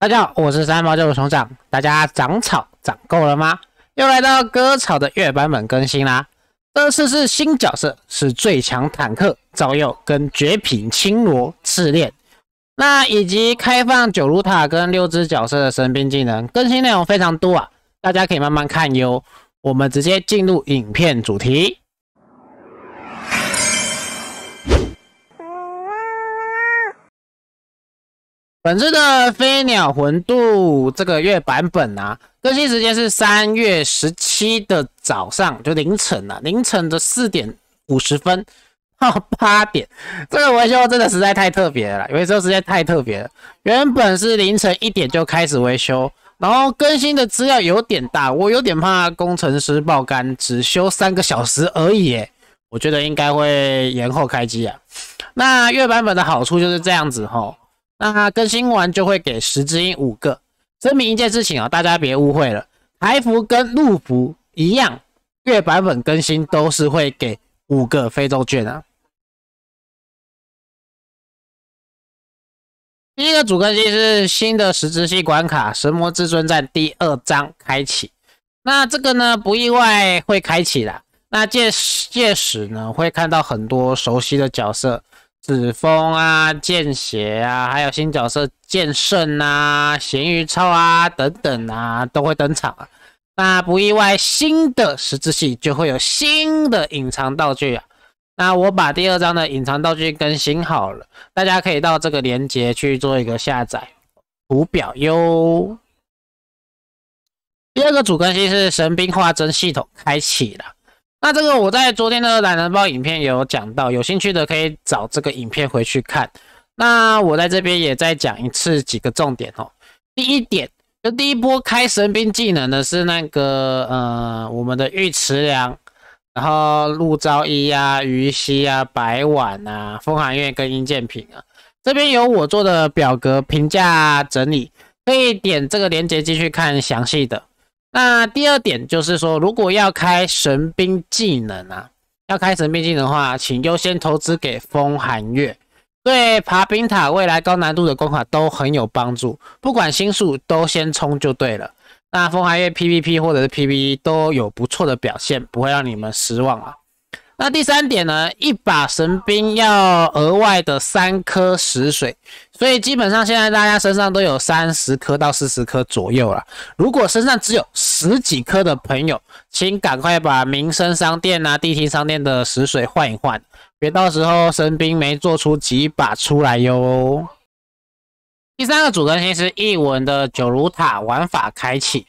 大家好，我是三毛教主熊掌。大家长草长够了吗？又来到割草的月版本更新啦。这次是新角色，是最强坦克赵佑跟绝品青罗赤练。那以及开放九如塔跟六只角色的神兵技能，更新内容非常多啊。大家可以慢慢看哟。我们直接进入影片主题。本次的飞鸟魂渡这个月版本啊，更新时间是三月十七的早上，就凌晨了，凌晨的四点五十分到八点。这个维修真的实在太特别了，维修实在太特别了。原本是凌晨一点就开始维修，然后更新的资料有点大，我有点怕工程师爆肝，只修三个小时而已。我觉得应该会延后开机啊。那月版本的好处就是这样子哈。那它更新完就会给十之音五个，声明一件事情啊，大家别误会了，台服跟陆服一样，月版本更新都是会给五个非洲卷啊。第一个主更新是新的十支系关卡《神魔至尊战》第二章开启，那这个呢不意外会开启啦。那届届时呢会看到很多熟悉的角色。紫风啊，剑邪啊，还有新角色剑圣啊，咸鱼超啊等等啊，都会登场。那不意外，新的十字系就会有新的隐藏道具啊。那我把第二章的隐藏道具更新好了，大家可以到这个链接去做一个下载图表哟。第二个主更新是神兵化真系统开启了。那这个我在昨天的懒人包影片有讲到，有兴趣的可以找这个影片回去看。那我在这边也再讲一次几个重点哦。第一点，就第一波开神兵技能的是那个呃我们的尉迟良，然后陆昭一啊、于西啊、白婉啊、风寒月跟殷建平啊，这边有我做的表格评价整理，可以点这个链接继续看详细的。那第二点就是说，如果要开神兵技能啊，要开神兵技能的话，请优先投资给风寒月，对爬冰塔、未来高难度的关卡都很有帮助。不管星宿都先冲就对了。那风寒月 PVP 或者是 p v e 都有不错的表现，不会让你们失望啊。那第三点呢？一把神兵要额外的三颗石水，所以基本上现在大家身上都有三十颗到四十颗左右了。如果身上只有十几颗的朋友，请赶快把民生商店啊、地厅商店的石水换一换，别到时候神兵没做出几把出来哟。第三个主更新是异文的九如塔玩法开启。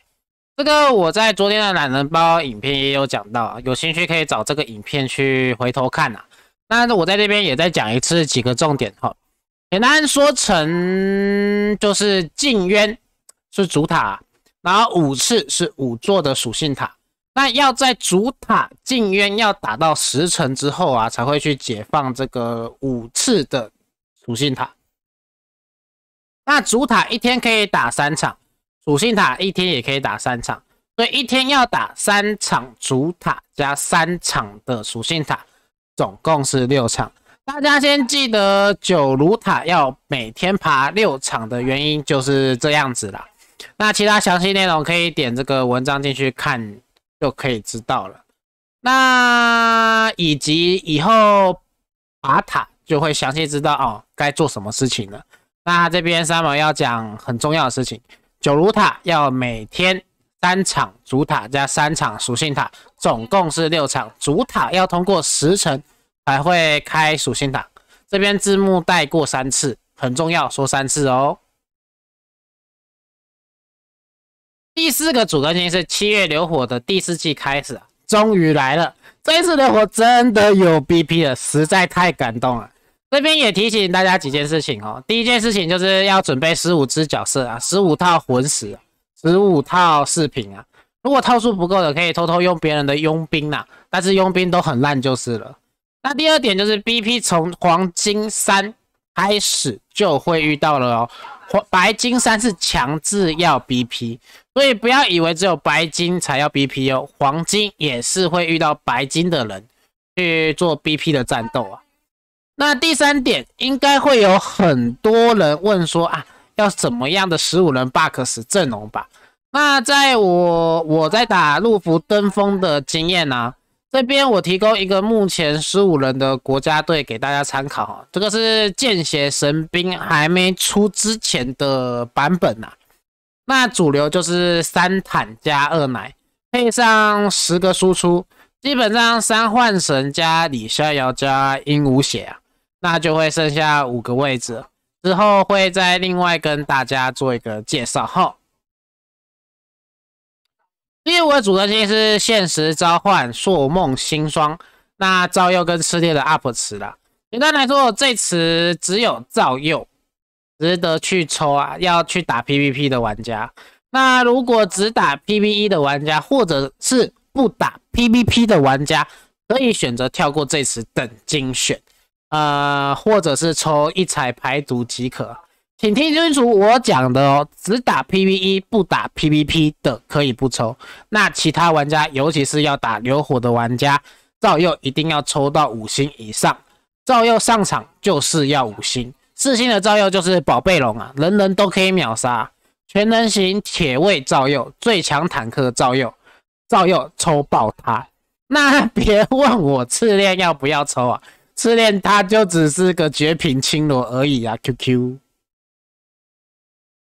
这个我在昨天的懒人包影片也有讲到，啊，有兴趣可以找这个影片去回头看呐。那我在这边也再讲一次几个重点哈，简单说成就是禁渊是主塔，然后五次是五座的属性塔。那要在主塔禁渊要打到十层之后啊，才会去解放这个五次的属性塔。那主塔一天可以打三场。属性塔一天也可以打三场，所以一天要打三场主塔加三场的属性塔，总共是六场。大家先记得九炉塔要每天爬六场的原因就是这样子啦。那其他详细内容可以点这个文章进去看就可以知道了。那以及以后爬塔就会详细知道哦该做什么事情了。那这边三毛要讲很重要的事情。九如塔要每天三场主塔加三场属性塔，总共是六场主塔要通过十层才会开属性塔。这边字幕带过三次，很重要，说三次哦。第四个主更新是七月流火的第四季开始，终于来了！这一次流火真的有 BP 了，实在太感动了。这边也提醒大家几件事情哦。第一件事情就是要准备十五只角色啊，十五套魂石，十五套饰品啊。如果套数不够的，可以偷偷用别人的佣兵呐，但是佣兵都很烂就是了。那第二点就是 BP 从黄金三开始就会遇到了哦。黄白金三是强制要 BP，所以不要以为只有白金才要 BP 哦，黄金也是会遇到白金的人去做 BP 的战斗啊。那第三点，应该会有很多人问说啊，要怎么样的十五人 BUGS 阵容吧？那在我我在打路服登峰的经验呢，这边我提供一个目前十五人的国家队给大家参考。这个是见血神兵还没出之前的版本呐。那主流就是三坦加二奶，配上十个输出，基本上三幻神加李逍遥加鹦鹉血啊。那就会剩下五个位置，之后会再另外跟大家做一个介绍。哈。第五个组合技是限时召唤朔梦星霜。那赵佑跟炽烈的 UP 池了。简单来说，这次只有赵佑值得去抽啊！要去打 PVP 的玩家，那如果只打 PVE 的玩家，或者是不打 PVP 的玩家，可以选择跳过这次等精选。呃，或者是抽一彩排毒即可，请听清楚我讲的哦，只打 PVE 不打 PVP 的可以不抽。那其他玩家，尤其是要打流火的玩家，照右一定要抽到五星以上。照右上场就是要五星，四星的照右就是宝贝龙啊，人人都可以秒杀。全能型铁卫照右，最强坦克照右，照右抽爆他。那别问我次炼要不要抽啊？失恋他就只是个绝品青罗而已啊！Q Q，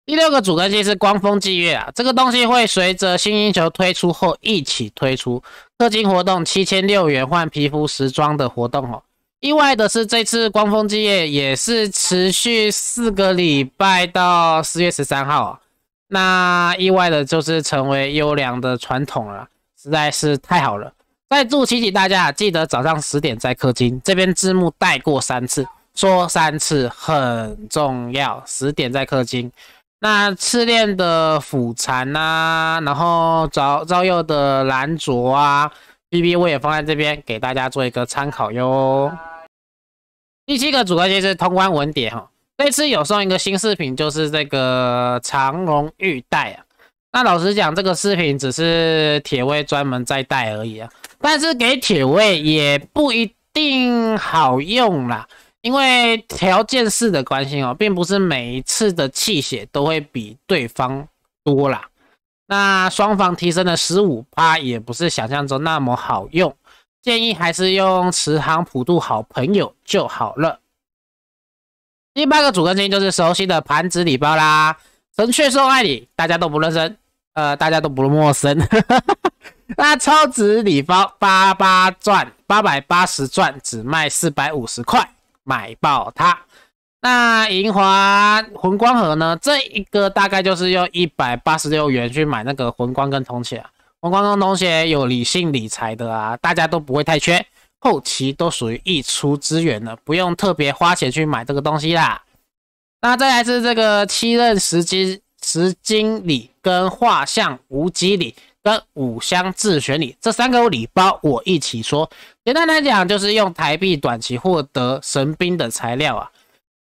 第六个主根新是光风霁月啊，这个东西会随着新英雄推出后一起推出。氪金活动七千六元换皮肤时装的活动哦。意外的是，这次光风霁月也是持续四个礼拜到四月十三号。啊。那意外的就是成为优良的传统了，实在是太好了。再注提醒大家记得早上十点再氪金。这边字幕带过三次，说三次很重要。十点再氪金。那赤练的腐蚕啊，然后赵赵佑的蓝卓啊，P P 我也放在这边给大家做一个参考哟。第七个组合件是通关文牒哈，这次有送一个新饰品，就是这个长龙玉带啊。那老实讲，这个饰品只是铁卫专门在带而已啊。但是给铁卫也不一定好用啦，因为条件式的关心哦，并不是每一次的气血都会比对方多啦。那双方提升的十五趴也不是想象中那么好用，建议还是用慈航普渡好朋友就好了。第八个主更新就是熟悉的盘子礼包啦，神雀兽爱你，大家都不认识，呃，大家都不陌生。哈哈哈。那超值礼包八八钻八百八十钻，只卖四百五十块，买爆它。那银环魂光盒呢？这一个大概就是用一百八十六元去买那个魂光跟铜钱，魂光跟铜钱有理性理财的啊，大家都不会太缺，后期都属于溢出资源的，不用特别花钱去买这个东西啦。那再来是这个七任十金十金礼跟画像无极里，跟五香自选礼这三个礼包我一起说。简单来讲，就是用台币短期获得神兵的材料啊，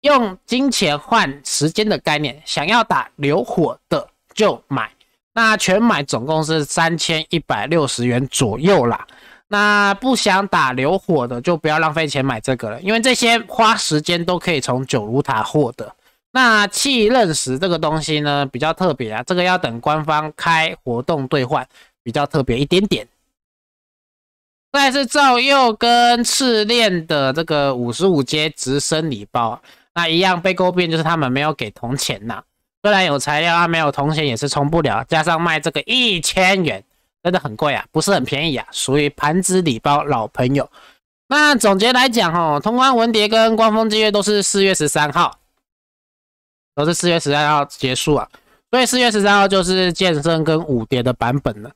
用金钱换时间的概念。想要打流火的就买，那全买总共是三千一百六十元左右啦。那不想打流火的就不要浪费钱买这个了，因为这些花时间都可以从九如塔获得。那气刃石这个东西呢比较特别啊，这个要等官方开活动兑换，比较特别一点点。再是赵佑跟赤练的这个五十五阶直升礼包，那一样被诟病就是他们没有给铜钱呐，虽然有材料啊，没有铜钱也是充不了。加上卖这个一千元，真的很贵啊，不是很便宜啊，属于盘子礼包老朋友。那总结来讲哈，通关文蝶跟光风之月都是四月十三号。都是四月十三号结束啊，所以四月十三号就是剑圣跟五蝶的版本了。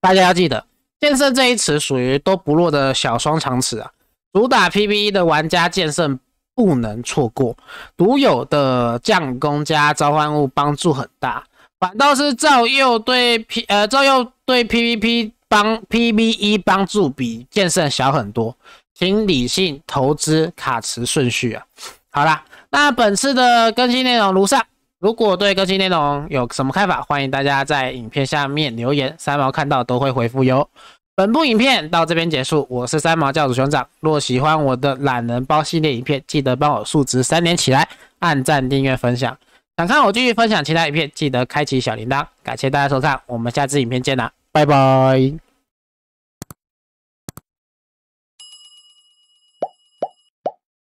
大家要记得，剑圣这一词属于都不弱的小双长词啊。主打 PVE 的玩家，剑圣不能错过，独有的将攻加召唤物帮助很大。反倒是赵佑对 P 呃赵佑对 PVP 帮 PVE 帮助比剑圣小很多，请理性投资卡池顺序啊。好啦，那本次的更新内容如上，如果对更新内容有什么看法，欢迎大家在影片下面留言，三毛看到都会回复哟。本部影片到这边结束，我是三毛教主熊掌。若喜欢我的懒人包系列影片，记得帮我数值三连起来，按赞、订阅、分享。想看我继续分享其他影片，记得开启小铃铛。感谢大家收看，我们下次影片见啦，拜拜。